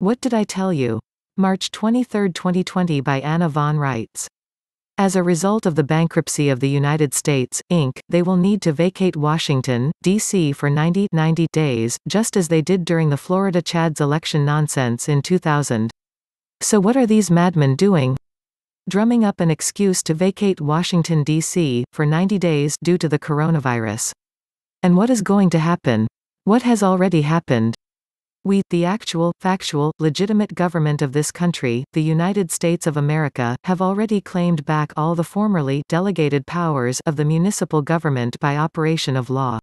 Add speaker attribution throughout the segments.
Speaker 1: What Did I Tell You? March 23, 2020 by Anna Von Wrights. As a result of the bankruptcy of the United States, Inc., they will need to vacate Washington, D.C. for 90, 90 days, just as they did during the Florida Chad's election nonsense in 2000. So what are these madmen doing? Drumming up an excuse to vacate Washington, D.C., for 90 days due to the coronavirus. And what is going to happen? What has already happened? We, the actual, factual, legitimate government of this country, the United States of America, have already claimed back all the formerly delegated powers of the municipal government by operation of law.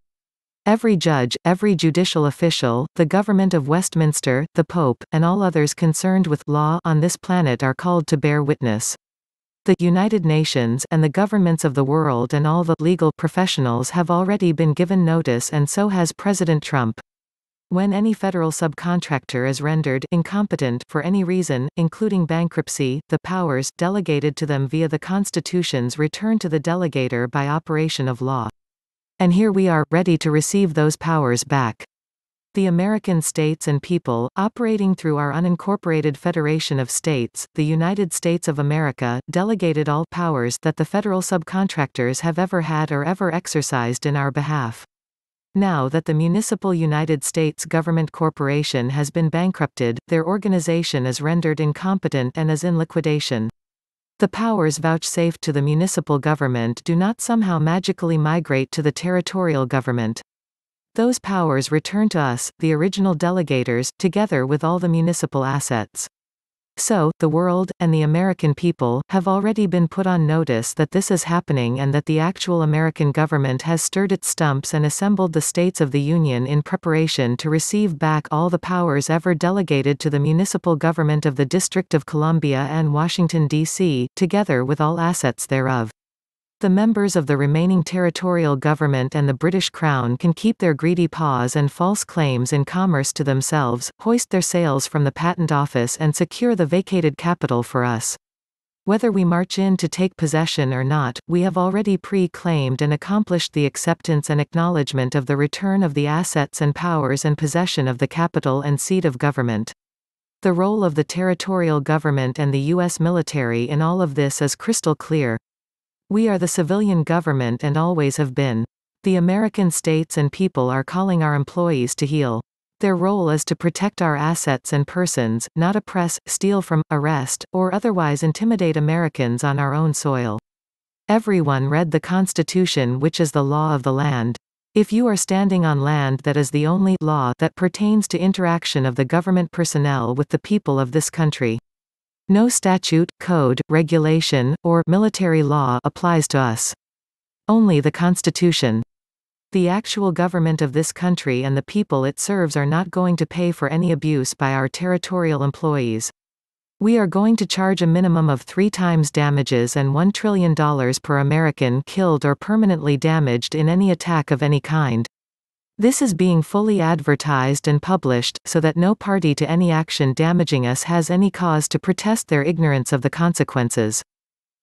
Speaker 1: Every judge, every judicial official, the government of Westminster, the Pope, and all others concerned with law on this planet are called to bear witness. The United Nations and the governments of the world and all the legal professionals have already been given notice and so has President Trump. When any federal subcontractor is rendered incompetent for any reason, including bankruptcy, the powers delegated to them via the constitutions return to the delegator by operation of law. And here we are, ready to receive those powers back. The American states and people, operating through our unincorporated Federation of States, the United States of America, delegated all powers that the federal subcontractors have ever had or ever exercised in our behalf. Now that the municipal United States government corporation has been bankrupted, their organization is rendered incompetent and is in liquidation. The powers vouchsafed to the municipal government do not somehow magically migrate to the territorial government. Those powers return to us, the original delegators, together with all the municipal assets. So, the world, and the American people, have already been put on notice that this is happening and that the actual American government has stirred its stumps and assembled the states of the Union in preparation to receive back all the powers ever delegated to the municipal government of the District of Columbia and Washington, D.C., together with all assets thereof. The members of the remaining territorial government and the British Crown can keep their greedy paws and false claims in commerce to themselves, hoist their sails from the Patent Office and secure the vacated capital for us. Whether we march in to take possession or not, we have already pre-claimed and accomplished the acceptance and acknowledgement of the return of the assets and powers and possession of the capital and seat of government. The role of the territorial government and the U.S. military in all of this is crystal clear, we are the civilian government and always have been. The American states and people are calling our employees to heal. Their role is to protect our assets and persons, not oppress, steal from, arrest, or otherwise intimidate Americans on our own soil. Everyone read the Constitution, which is the law of the land. If you are standing on land that is the only law that pertains to interaction of the government personnel with the people of this country. No statute, code, regulation, or military law applies to us. Only the Constitution. The actual government of this country and the people it serves are not going to pay for any abuse by our territorial employees. We are going to charge a minimum of three times damages and $1 trillion per American killed or permanently damaged in any attack of any kind. This is being fully advertised and published, so that no party to any action damaging us has any cause to protest their ignorance of the consequences.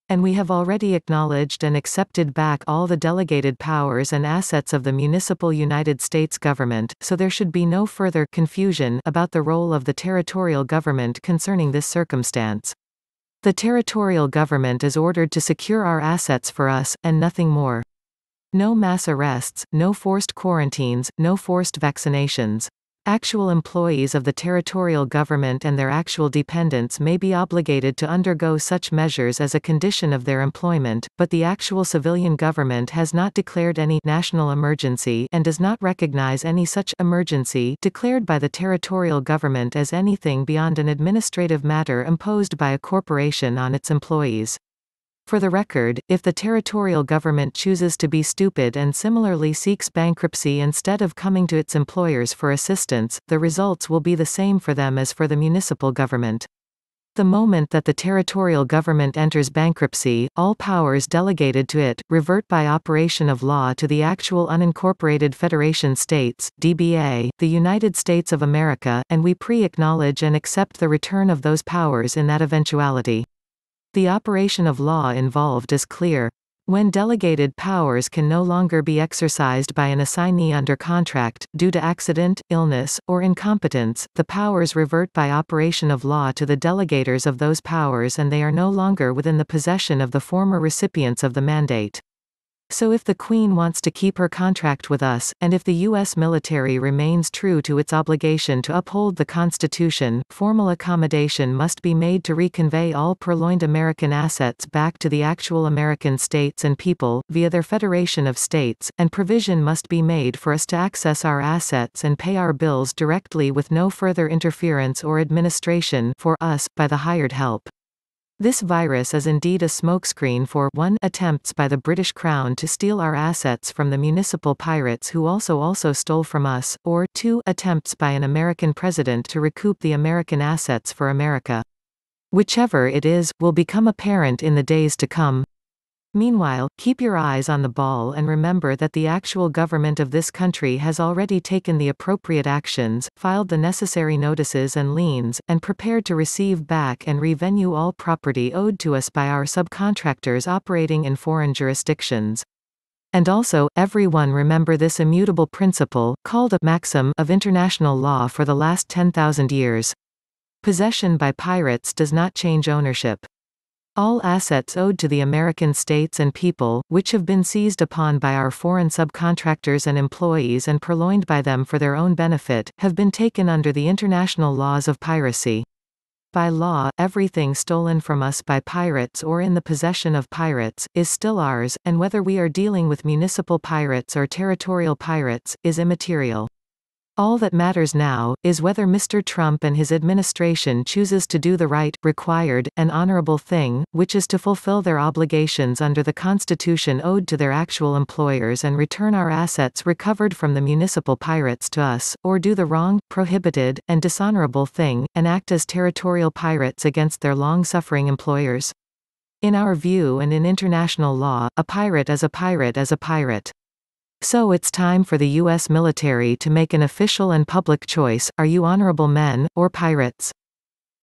Speaker 1: And we have already acknowledged and accepted back all the delegated powers and assets of the municipal United States government, so there should be no further confusion about the role of the territorial government concerning this circumstance. The territorial government is ordered to secure our assets for us, and nothing more. No mass arrests, no forced quarantines, no forced vaccinations. Actual employees of the territorial government and their actual dependents may be obligated to undergo such measures as a condition of their employment, but the actual civilian government has not declared any national emergency and does not recognize any such emergency declared by the territorial government as anything beyond an administrative matter imposed by a corporation on its employees. For the record, if the territorial government chooses to be stupid and similarly seeks bankruptcy instead of coming to its employers for assistance, the results will be the same for them as for the municipal government. The moment that the territorial government enters bankruptcy, all powers delegated to it, revert by operation of law to the actual unincorporated federation states, DBA, the United States of America, and we pre-acknowledge and accept the return of those powers in that eventuality. The operation of law involved is clear. When delegated powers can no longer be exercised by an assignee under contract, due to accident, illness, or incompetence, the powers revert by operation of law to the delegators of those powers and they are no longer within the possession of the former recipients of the mandate. So if the Queen wants to keep her contract with us, and if the U.S. military remains true to its obligation to uphold the Constitution, formal accommodation must be made to reconvey all purloined American assets back to the actual American states and people, via their Federation of States, and provision must be made for us to access our assets and pay our bills directly with no further interference or administration for us, by the hired help. This virus is indeed a smokescreen for 1. attempts by the British Crown to steal our assets from the municipal pirates who also also stole from us, or 2. attempts by an American president to recoup the American assets for America. Whichever it is, will become apparent in the days to come. Meanwhile, keep your eyes on the ball and remember that the actual government of this country has already taken the appropriate actions, filed the necessary notices and liens, and prepared to receive back and revenue all property owed to us by our subcontractors operating in foreign jurisdictions. And also, everyone remember this immutable principle, called a maxim of international law for the last 10,000 years. Possession by pirates does not change ownership. All assets owed to the American states and people, which have been seized upon by our foreign subcontractors and employees and purloined by them for their own benefit, have been taken under the international laws of piracy. By law, everything stolen from us by pirates or in the possession of pirates, is still ours, and whether we are dealing with municipal pirates or territorial pirates, is immaterial. All that matters now, is whether Mr. Trump and his administration chooses to do the right, required, and honorable thing, which is to fulfill their obligations under the Constitution owed to their actual employers and return our assets recovered from the municipal pirates to us, or do the wrong, prohibited, and dishonorable thing, and act as territorial pirates against their long-suffering employers. In our view and in international law, a pirate is a pirate is a pirate. So it's time for the U.S. military to make an official and public choice, are you honorable men, or pirates?